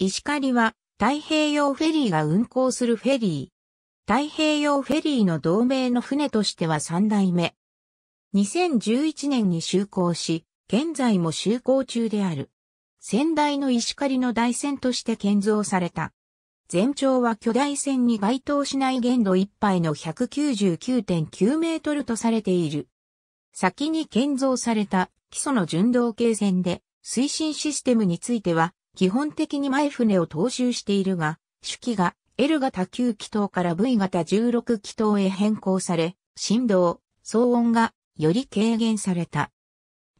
石狩は太平洋フェリーが運航するフェリー。太平洋フェリーの同盟の船としては3代目。2011年に就航し、現在も就航中である。先代の石狩の台船として建造された。全長は巨大船に該当しない限度いっぱいの199.9メートルとされている。先に建造された基礎の純道計船で推進システムについては基本的に前船を踏襲しているが、主機が L 型9気筒から V 型16気筒へ変更され、振動、騒音がより軽減された。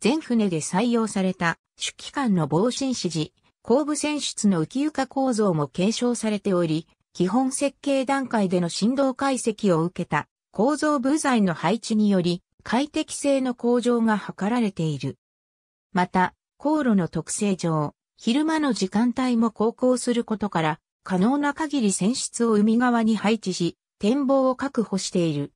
全船で採用された主機関の防振指示、後部船室の浮き床構造も継承されており、基本設計段階での振動解析を受けた構造部材の配置により快適性の向上が図られている。また、航路の特性上、昼間の時間帯も航行することから、可能な限り船室を海側に配置し、展望を確保している。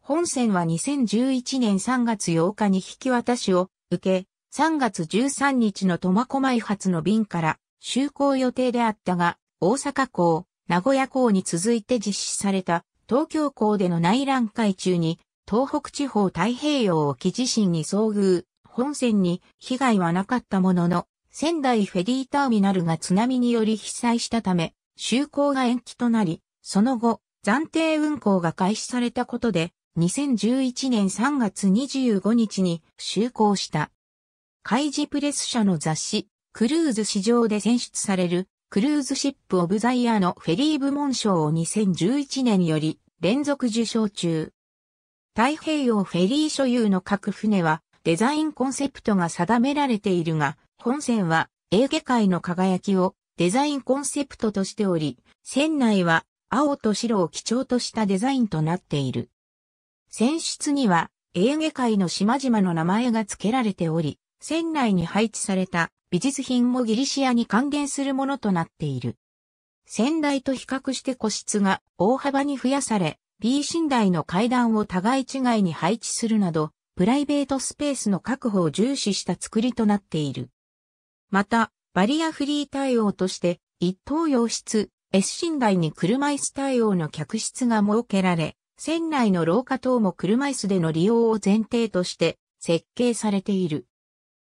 本船は2011年3月8日に引き渡しを受け、3月13日の苫小牧発の便から就航予定であったが、大阪港、名古屋港に続いて実施された東京港での内覧会中に、東北地方太平洋沖地震に遭遇、本船に被害はなかったものの、仙台フェリーターミナルが津波により被災したため、就航が延期となり、その後、暫定運航が開始されたことで、2011年3月25日に就航した。海事プレス社の雑誌、クルーズ市場で選出される、クルーズシップオブザイヤーのフェリー部門賞を2011年より連続受賞中。太平洋フェリー所有の各船は、デザインコンセプトが定められているが、本線はエーゲ海の輝きをデザインコンセプトとしており、船内は青と白を基調としたデザインとなっている。船室にはエーゲ海の島々の名前が付けられており、船内に配置された美術品もギリシアに還元するものとなっている。船台と比較して個室が大幅に増やされ、B 寝台の階段を互い違いに配置するなど、プライベートスペースの確保を重視した作りとなっている。また、バリアフリー対応として、一等洋室、S 寝台に車椅子対応の客室が設けられ、船内の廊下等も車椅子での利用を前提として設計されている。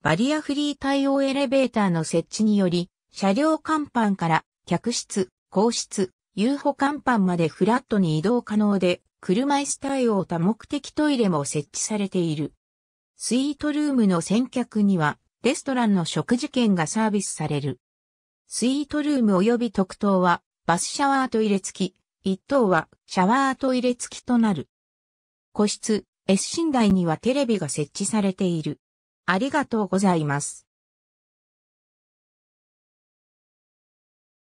バリアフリー対応エレベーターの設置により、車両甲板から客室、皇室、遊歩甲板までフラットに移動可能で、車椅子対応多目的トイレも設置されている。スイートルームの先客には、レストランの食事券がサービスされる。スイートルーム及び特等は、バスシャワートイレ付き、一等はシャワートイレ付きとなる。個室、S 寝台にはテレビが設置されている。ありがとうございます。